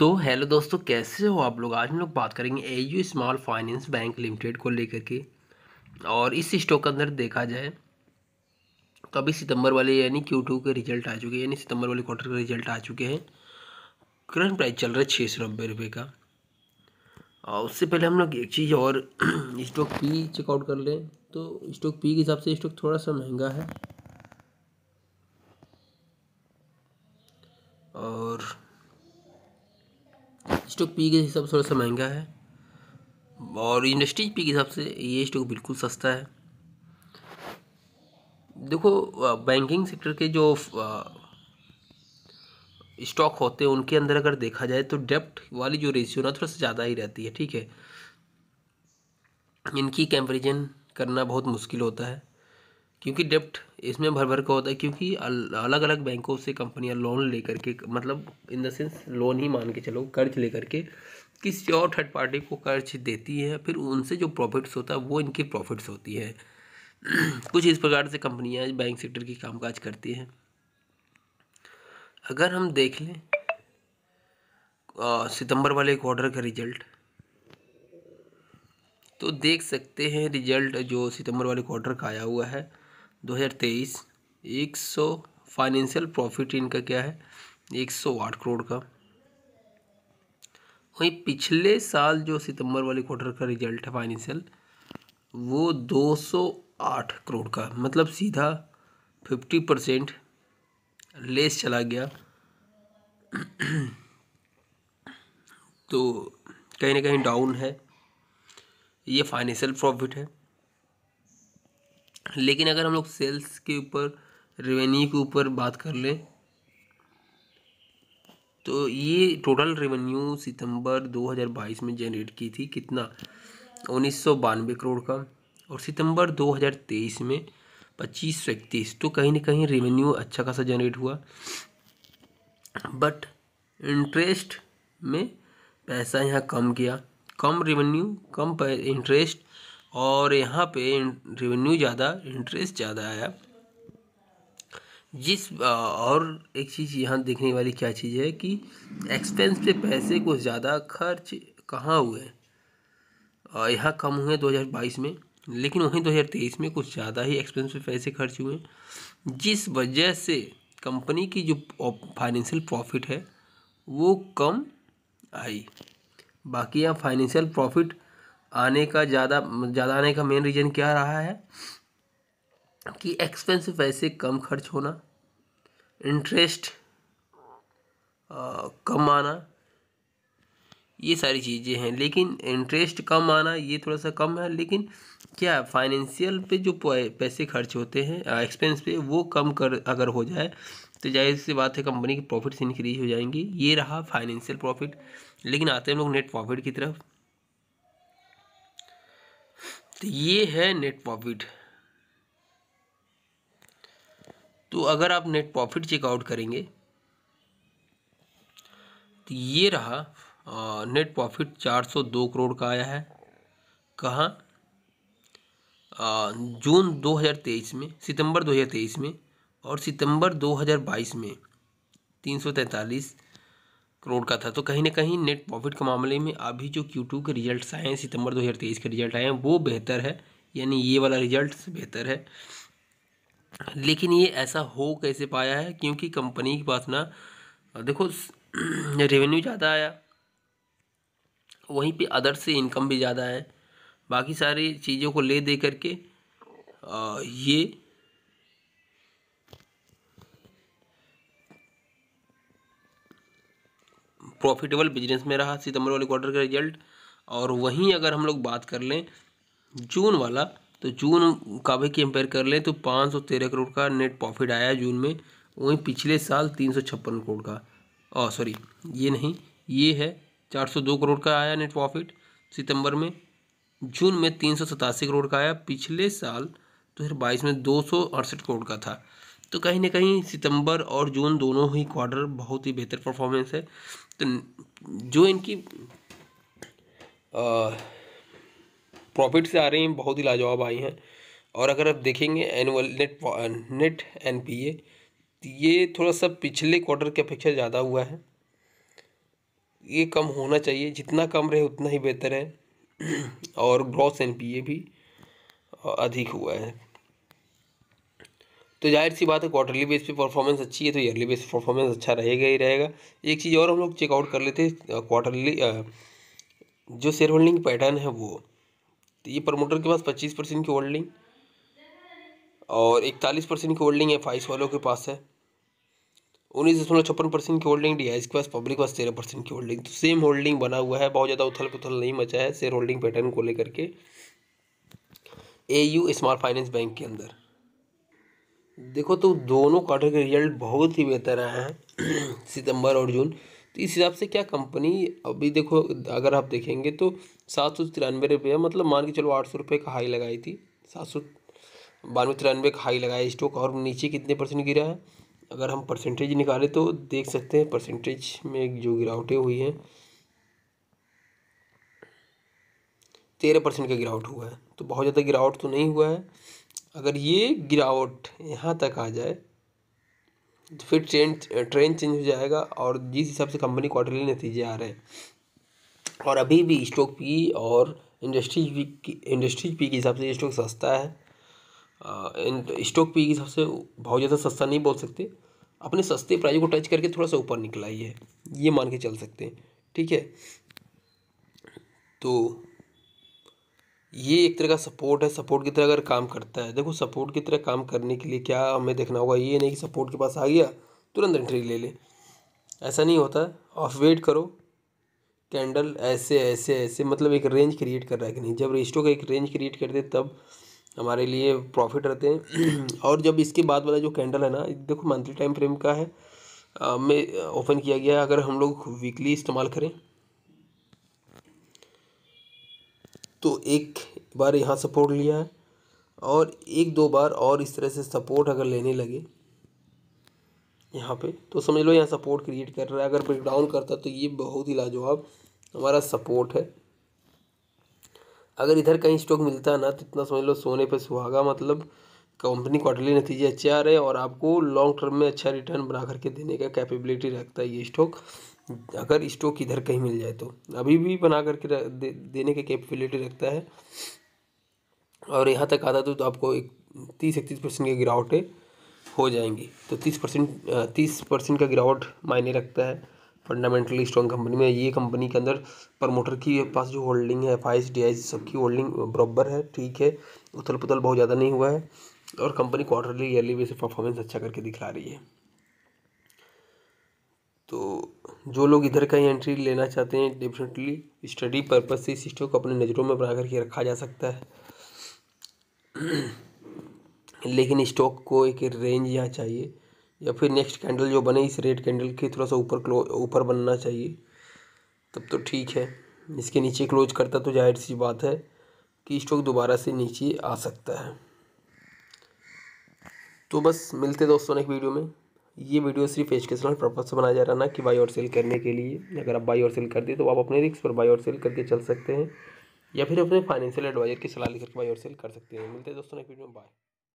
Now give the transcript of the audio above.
तो हेलो दोस्तों कैसे हो आप लोग आज हम लोग बात करेंगे A U small finance bank limited को लेकर के और इस स्टॉक के अंदर देखा जाए तो अभी सितंबर वाले यानी क्यू टू के रिजल्ट आ चुके हैं यानी सितंबर वाले क्वार्टर के रिजल्ट आ चुके हैं करंट प्राइस चल रहा है छः सौ नब्बे रुपये का और उससे पहले हम लोग एक चीज़ और स्टॉक पी चेकआउट कर लें तो स्टॉक पी के हिसाब से स्टॉक थोड़ा सा महंगा है और स्टॉक पी के हिसाब से थोड़ा सा महंगा है और इंडस्ट्री पी के हिसाब से ये स्टॉक बिल्कुल सस्ता है देखो बैंकिंग सेक्टर के जो स्टॉक होते हैं उनके अंदर अगर देखा जाए तो डेप्ट वाली जो रेशियो ना थोड़ा सा ज़्यादा ही रहती है ठीक है इनकी कंपेरिजन करना बहुत मुश्किल होता है क्योंकि डेप्ट इसमें भर भर का होता है क्योंकि अलग अलग बैंकों से कंपनियां लोन लेकर के मतलब इन द सेंस लोन ही मान के चलो कर्ज लेकर के किसी और थर्ड पार्टी को कर्ज देती है फिर उनसे जो प्रॉफिट्स होता है वो इनकी प्रॉफिट्स होती है कुछ इस प्रकार से कंपनियाँ बैंक सेक्टर की कामकाज करती हैं अगर हम देख लें सितंबर वाले क्वार्टर का रिजल्ट तो देख सकते हैं रिजल्ट जो सितंबर वाले क्वार्टर का आया हुआ है 2023 100 फाइनेंशियल प्रॉफिट इनका क्या है 108 करोड़ का वहीं पिछले साल जो सितंबर वाले क्वार्टर का रिजल्ट है फाइनेंशियल वो 208 करोड़ का मतलब सीधा 50 परसेंट लेस चला गया तो कहीं ना कहीं डाउन है ये फाइनेंशियल प्रॉफिट है लेकिन अगर हम लोग सेल्स के ऊपर रेवेन्यू के ऊपर बात कर लें तो ये टोटल रेवेन्यू सितंबर 2022 में जनरेट की थी कितना उन्नीस करोड़ का और सितंबर 2023 में पच्चीस सौ इकतीस तो कहीं ना कहीं रेवेन्यू अच्छा खासा जनरेट हुआ बट इंटरेस्ट में पैसा यहाँ कम किया कम रेवेन्यू कम इंटरेस्ट और यहाँ पे रेवेन्यू ज़्यादा इंटरेस्ट ज़्यादा आया जिस और एक चीज़ यहाँ देखने वाली क्या चीज़ है कि एक्सपेंस पे पैसे को ज़्यादा खर्च कहाँ हुए यहाँ कम हुए 2022 में लेकिन वहीं 2023 में कुछ ज़्यादा ही एक्सपेंस पे पैसे खर्च हुए जिस वजह से कंपनी की जो फाइनेंशियल प्रॉफिट है वो कम आई बाकी यहाँ फाइनेंशियल प्रॉफिट आने का ज़्यादा ज़्यादा आने का मेन रीज़न क्या रहा है कि एक्सपेंस पैसे कम खर्च होना इंटरेस्ट कम आना ये सारी चीज़ें हैं लेकिन इंटरेस्ट कम आना ये थोड़ा सा कम है लेकिन क्या फाइनेंशियल पे जो पैसे खर्च होते हैं एक्सपेंस पे वो कम कर अगर हो जाए तो जाहिर सी बात है कंपनी की प्रॉफिट्स इंक्रीज हो जाएंगी ये रहा फाइनेंशियल प्रॉफिट लेकिन आते हैं लोग नेट प्रॉफिट की तरफ तो ये है नेट प्रॉफिट तो अगर आप नेट प्रॉफिट चेकआउट करेंगे तो ये रहा आ, नेट प्रॉफिट 402 करोड़ का आया है कहाँ जून 2023 में सितंबर 2023 में और सितंबर 2022 में 343 करोड़ का था तो कहीं ना कहीं नेट प्रॉफिट के मामले में अभी जो क्यू के रिजल्ट आए हैं सितंबर 2023 के रिजल्ट आए हैं वो बेहतर है यानी ये वाला रिजल्ट बेहतर है लेकिन ये ऐसा हो कैसे पाया है क्योंकि कंपनी के पास ना देखो रेवेन्यू ज़्यादा आया वहीं पे अदर से इनकम भी ज़्यादा है बाकी सारी चीज़ों को ले दे करके ये प्रॉफिटेबल बिजनेस में रहा सितंबर वाले क्वार्टर का रिजल्ट और वहीं अगर हम लोग बात कर लें जून वाला तो जून का भी कंपेयर कर लें तो पाँच सौ तेरह करोड़ का नेट प्रॉफिट आया जून में वहीं पिछले साल तीन सौ छप्पन करोड़ का ओ सॉरी ये नहीं ये है चार सौ दो करोड़ का आया नेट प्रॉफिट सितंबर में जून में तीन सौ सतासी करोड़ का आया पिछले साल दो तो हज़ार बाईस में दो सौ अड़सठ करोड़ का था तो कहीं ना कहीं सितंबर और जून दोनों ही क्वार्टर बहुत ही बेहतर परफॉर्मेंस है तो जो इनकी प्रॉफिट से आ रही हैं बहुत ही लाजवाब आई हैं और अगर आप देखेंगे annual net net N P A ये थोड़ा सा पिछले क्वार्टर की अपेक्षा ज़्यादा हुआ है ये कम होना चाहिए जितना कम रहे उतना ही बेहतर है और ग्रॉस एन पी ए भी अधिक हुआ है तो जाहिर सी बात है क्वार्टरली बेस पे परफॉर्मेंस अच्छी है तो ईयरली बेस परफॉर्मेंस अच्छा रहेगा ही रहेगा एक चीज़ और हम लोग चेकआउट कर लेते हैं क्वार्टरली जो शेयर होल्डिंग पैटर्न है वो तो ये प्रमोटर के पास पच्चीस परसेंट की होल्डिंग और इकतालीस परसेंट की होल्डिंग एफ फाइस वालों के पास है उन्नीस दशमलव छप्पन परसेंट की होल्डिंग डी के पास पब्लिक के पास तेरह परसेंट की होल्डिंग तो सेम होल्डिंग बना हुआ है बहुत ज़्यादा उथल पुथल नहीं मचा है शेयर होल्डिंग पैटर्न को लेकर के A U small finance bank के अंदर देखो तो दोनों क्वार्टर के रिजल्ट बहुत ही बेहतर आए हैं सितंबर और जून तो इस हिसाब से क्या कंपनी अभी देखो अगर आप देखेंगे तो सात सौ तिरानवे रुपये मतलब मान के चलो आठ सौ रुपये का हाई लगाई थी सात सौ बानवे तिरानवे का हाई लगाया स्टॉक और नीचे कितने परसेंट गिरा है अगर हम परसेंटेज निकालें तो देख सकते हैं परसेंटेज में जो गिरावटें हुई हैं तेरह परसेंट का गिरावट हुआ है तो बहुत ज़्यादा गिरावट तो नहीं हुआ है अगर ये गिरावट यहाँ तक आ जाए तो फिर ट्रेन ट्रेन चेंज हो जाएगा और जिस हिसाब से कंपनी क्वार्टरली नतीजे आ रहे हैं और अभी भी स्टॉक पी और इंडस्ट्रीज पी इंडस्ट्रीज पी के हिसाब से स्टॉक सस्ता है स्टॉक पी के हिसाब से बहुत ज़्यादा सस्ता नहीं बोल सकते अपने सस्ते प्राइस को टच करके थोड़ा सा ऊपर निकला ही है ये मान के चल सकते हैं ठीक है तो ये एक तरह का सपोर्ट है सपोर्ट की तरह अगर काम करता है देखो सपोर्ट की तरह काम करने के लिए क्या हमें देखना होगा ये नहीं कि सपोर्ट के पास आ गया तुरंत एंट्री ले ले ऐसा नहीं होता ऑफ वेट करो कैंडल ऐसे ऐसे ऐसे मतलब एक रेंज क्रिएट कर रहा है कि नहीं जब रेस्टो का एक रेंज क्रिएट करते तब हमारे लिए प्रॉफिट रहते हैं और जब इसके बाद वाला जो कैंडल है ना देखो मंथली टाइम फ्रेम का है में ओपन किया गया अगर हम लोग वीकली इस्तेमाल करें तो एक बार यहाँ सपोर्ट लिया है और एक दो बार और इस तरह से सपोर्ट अगर लेने लगे यहाँ पे तो समझ लो यहाँ सपोर्ट क्रिएट कर रहा है अगर ब्रेक डाउन करता तो ये बहुत ही लाजवाब हमारा सपोर्ट है अगर इधर कहीं स्टॉक मिलता ना तो इतना समझ लो सोने पे सुहागा मतलब कंपनी क्वार्टरली नतीजे अच्छे आ रहे हैं और आपको लॉन्ग टर्म में अच्छा रिटर्न बना करके देने का कैपेबिलिटी रखता है ये स्टॉक अगर स्टॉक इधर कहीं मिल जाए तो अभी भी बना करके दे, देने की कैपेबिलिटी रखता है और यहाँ तक आता तो, तो आपको एक तीस इकतीस परसेंट की गिरावटें हो जाएंगी तो तीस परसेंट तीस परसेंट का गिरावट मायने रखता है फंडामेंटली स्ट्रॉन्ग कंपनी में ये कंपनी के अंदर प्रमोटर की पास जो होल्डिंग है एफ आई डी सबकी होल्डिंग बराबर है ठीक है उथल पुथल बहुत ज़्यादा नहीं हुआ है और कंपनी क्वार्टरली ईयरली वैसे परफॉर्मेंस अच्छा करके दिखा रही है तो जो लोग इधर का ही एंट्री लेना चाहते हैं डेफिनेटली स्टडी पर्पज़ से इस स्टॉक को अपने नज़रों में बना करके रखा जा सकता है लेकिन स्टॉक को एक रेंज यहाँ चाहिए या फिर नेक्स्ट कैंडल जो बने इस रेड कैंडल के थोड़ा सा ऊपर क्लो ऊपर बनना चाहिए तब तो ठीक है इसके नीचे क्लोज करता तो जाहिर सी बात है कि स्टॉक दोबारा से नीचे आ सकता है तो बस मिलते दोस्तों नेक्स्ट वीडियो में ये वीडियो सिर्फ एजुकेशनल पर्पज से बनाया जा रहा है ना कि बाई और सेल करने के लिए अगर आप बाई और सेल कर दिए तो आप अपने रिक्स पर बाई और सेल करके चल सकते हैं या फिर अपने फाइनेंशियल एडवाइजर की सलाह लेकर बाई और सेल कर सकते हैं मिलते हैं दोस्तों नेक्स्ट वीडियो में बाय